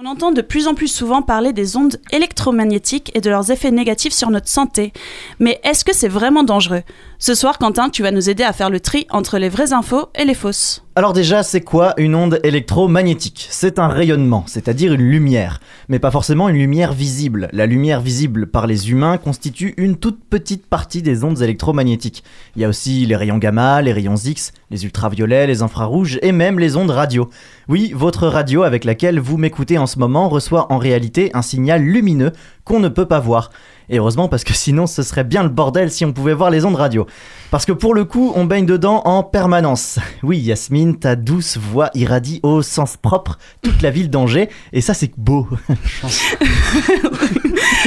On entend de plus en plus souvent parler des ondes électromagnétiques et de leurs effets négatifs sur notre santé. Mais est-ce que c'est vraiment dangereux Ce soir, Quentin, tu vas nous aider à faire le tri entre les vraies infos et les fausses. Alors déjà, c'est quoi une onde électromagnétique C'est un rayonnement, c'est-à-dire une lumière, mais pas forcément une lumière visible. La lumière visible par les humains constitue une toute petite partie des ondes électromagnétiques. Il y a aussi les rayons gamma, les rayons X, les ultraviolets, les infrarouges et même les ondes radio. Oui, votre radio avec laquelle vous m'écoutez en ce moment reçoit en réalité un signal lumineux qu'on ne peut pas voir. Et heureusement parce que sinon ce serait bien le bordel si on pouvait voir les ondes radio. Parce que pour le coup, on baigne dedans en permanence. Oui, Yasmine, ta douce voix irradie au sens propre toute la ville d'Angers. Et ça, c'est beau.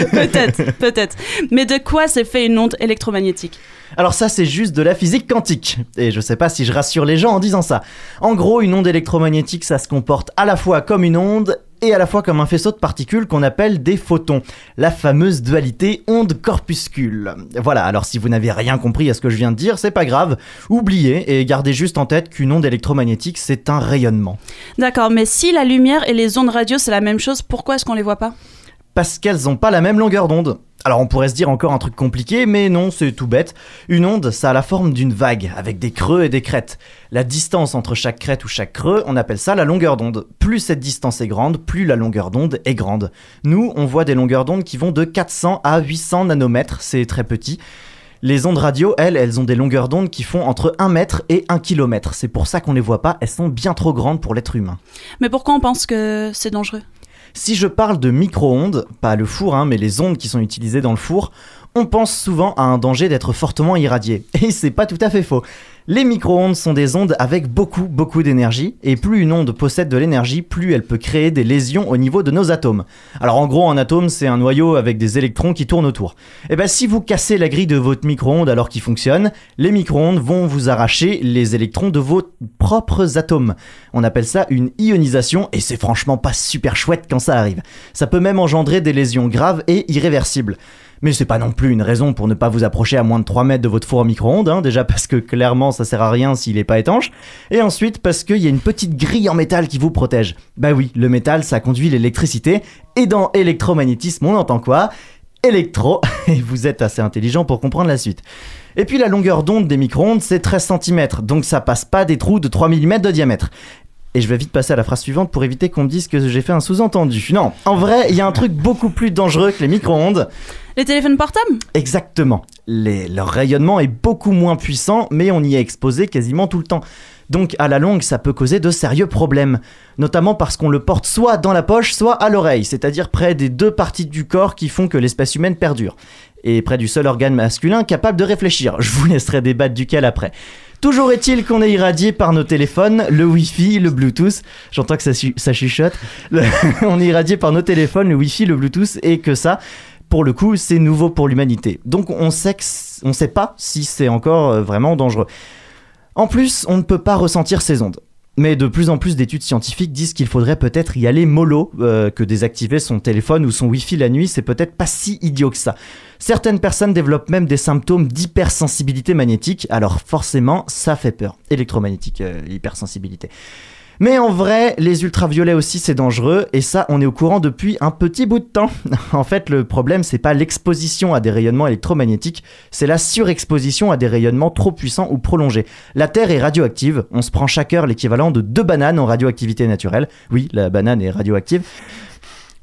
peut-être, peut-être. Mais de quoi s'est fait une onde électromagnétique alors ça, c'est juste de la physique quantique. Et je sais pas si je rassure les gens en disant ça. En gros, une onde électromagnétique, ça se comporte à la fois comme une onde et à la fois comme un faisceau de particules qu'on appelle des photons, la fameuse dualité onde-corpuscule. Voilà, alors si vous n'avez rien compris à ce que je viens de dire, c'est pas grave, oubliez et gardez juste en tête qu'une onde électromagnétique, c'est un rayonnement. D'accord, mais si la lumière et les ondes radio, c'est la même chose, pourquoi est-ce qu'on les voit pas parce qu'elles n'ont pas la même longueur d'onde. Alors on pourrait se dire encore un truc compliqué, mais non, c'est tout bête. Une onde, ça a la forme d'une vague, avec des creux et des crêtes. La distance entre chaque crête ou chaque creux, on appelle ça la longueur d'onde. Plus cette distance est grande, plus la longueur d'onde est grande. Nous, on voit des longueurs d'onde qui vont de 400 à 800 nanomètres, c'est très petit. Les ondes radio, elles, elles ont des longueurs d'onde qui font entre 1 mètre et 1 km. C'est pour ça qu'on les voit pas, elles sont bien trop grandes pour l'être humain. Mais pourquoi on pense que c'est dangereux si je parle de micro-ondes, pas le four, hein, mais les ondes qui sont utilisées dans le four, on pense souvent à un danger d'être fortement irradié. Et c'est pas tout à fait faux. Les micro-ondes sont des ondes avec beaucoup, beaucoup d'énergie, et plus une onde possède de l'énergie, plus elle peut créer des lésions au niveau de nos atomes. Alors en gros, un atome, c'est un noyau avec des électrons qui tournent autour. Et eh bien si vous cassez la grille de votre micro onde alors qu'il fonctionne, les micro-ondes vont vous arracher les électrons de vos propres atomes. On appelle ça une ionisation, et c'est franchement pas super chouette quand ça arrive. Ça peut même engendrer des lésions graves et irréversibles. Mais c'est pas non plus une raison pour ne pas vous approcher à moins de 3 mètres de votre four à micro-ondes, hein, déjà parce que clairement ça sert à rien s'il est pas étanche, et ensuite parce qu'il y a une petite grille en métal qui vous protège. Bah oui, le métal ça conduit l'électricité, et dans électromagnétisme on entend quoi Électro, et vous êtes assez intelligent pour comprendre la suite. Et puis la longueur d'onde des micro-ondes c'est 13 cm, donc ça passe pas des trous de 3 mm de diamètre. Et je vais vite passer à la phrase suivante pour éviter qu'on dise que j'ai fait un sous-entendu. Non, en vrai, il y a un truc beaucoup plus dangereux que les micro-ondes. Les téléphones portables Exactement. Les, leur rayonnement est beaucoup moins puissant, mais on y est exposé quasiment tout le temps. Donc à la longue, ça peut causer de sérieux problèmes, notamment parce qu'on le porte soit dans la poche, soit à l'oreille, c'est-à-dire près des deux parties du corps qui font que l'espèce humaine perdure, et près du seul organe masculin capable de réfléchir. Je vous laisserai débattre duquel après. Toujours est-il qu'on est irradié par nos téléphones, le Wi-Fi, le Bluetooth. J'entends que ça, chuchote. on est irradié par nos téléphones, le Wi-Fi, le Bluetooth, et que ça, pour le coup, c'est nouveau pour l'humanité. Donc on sait sait pas si c'est encore euh, vraiment dangereux. En plus, on ne peut pas ressentir ces ondes. Mais de plus en plus d'études scientifiques disent qu'il faudrait peut-être y aller mollo, euh, que désactiver son téléphone ou son Wi-Fi la nuit, c'est peut-être pas si idiot que ça. Certaines personnes développent même des symptômes d'hypersensibilité magnétique, alors forcément, ça fait peur. Électromagnétique, euh, hypersensibilité. Mais en vrai, les ultraviolets aussi, c'est dangereux, et ça, on est au courant depuis un petit bout de temps. en fait, le problème, c'est pas l'exposition à des rayonnements électromagnétiques, c'est la surexposition à des rayonnements trop puissants ou prolongés. La Terre est radioactive, on se prend chaque heure l'équivalent de deux bananes en radioactivité naturelle. Oui, la banane est radioactive.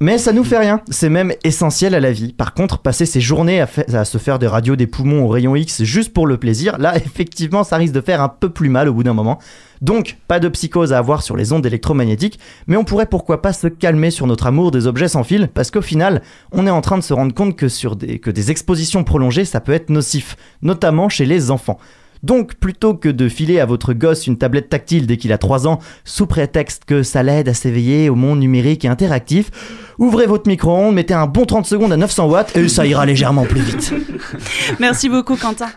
Mais ça nous fait rien, c'est même essentiel à la vie. Par contre, passer ses journées à, se faire des radios des poumons au rayon X juste pour le plaisir, là effectivement ça risque de faire un peu plus mal au bout d'un moment. Donc, pas de psychose à avoir sur les ondes électromagnétiques, mais on pourrait pourquoi pas se calmer sur notre amour des objets sans fil, parce qu'au final, on est en train de se rendre compte que, sur des, que des expositions prolongées, ça peut être nocif, notamment chez les enfants. Donc, plutôt que de filer à votre gosse une tablette tactile dès qu'il a 3 ans, sous prétexte que ça l'aide à s'éveiller au monde numérique et interactif, ouvrez votre micro-ondes, mettez un bon 30 secondes à 900 watts et ça ira légèrement plus vite. Merci beaucoup, Quentin.